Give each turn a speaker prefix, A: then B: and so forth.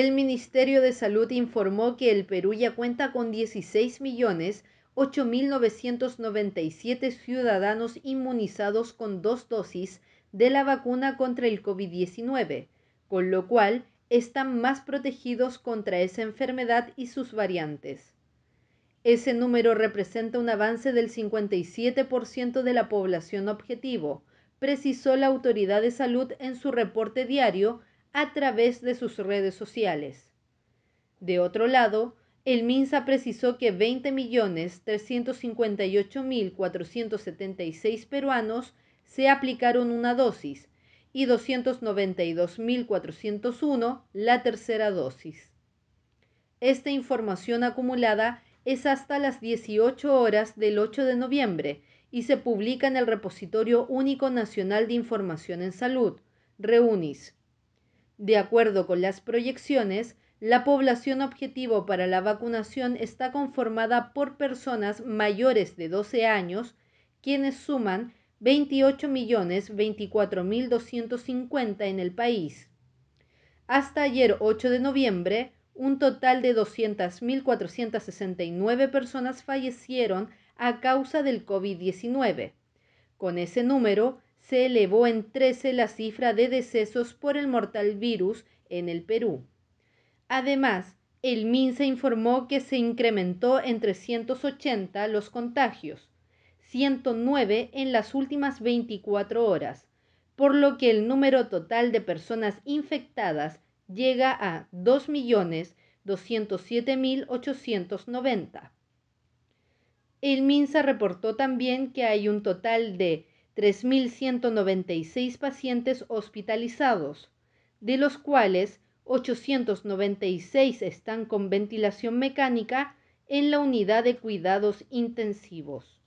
A: El Ministerio de Salud informó que el Perú ya cuenta con 16.8.997 ciudadanos inmunizados con dos dosis de la vacuna contra el COVID-19, con lo cual están más protegidos contra esa enfermedad y sus variantes. Ese número representa un avance del 57% de la población objetivo, precisó la Autoridad de Salud en su reporte diario a través de sus redes sociales. De otro lado, el MINSA precisó que 20.358.476 peruanos se aplicaron una dosis y 292.401 la tercera dosis. Esta información acumulada es hasta las 18 horas del 8 de noviembre y se publica en el Repositorio Único Nacional de Información en Salud, REUNIS. De acuerdo con las proyecciones, la población objetivo para la vacunación está conformada por personas mayores de 12 años, quienes suman 28.024.250 en el país. Hasta ayer 8 de noviembre, un total de 200.469 personas fallecieron a causa del COVID-19. Con ese número, se elevó en 13 la cifra de decesos por el mortal virus en el Perú. Además, el MINSA informó que se incrementó en 380 los contagios, 109 en las últimas 24 horas, por lo que el número total de personas infectadas llega a 2.207.890. El MINSA reportó también que hay un total de 3.196 pacientes hospitalizados, de los cuales 896 están con ventilación mecánica en la unidad de cuidados intensivos.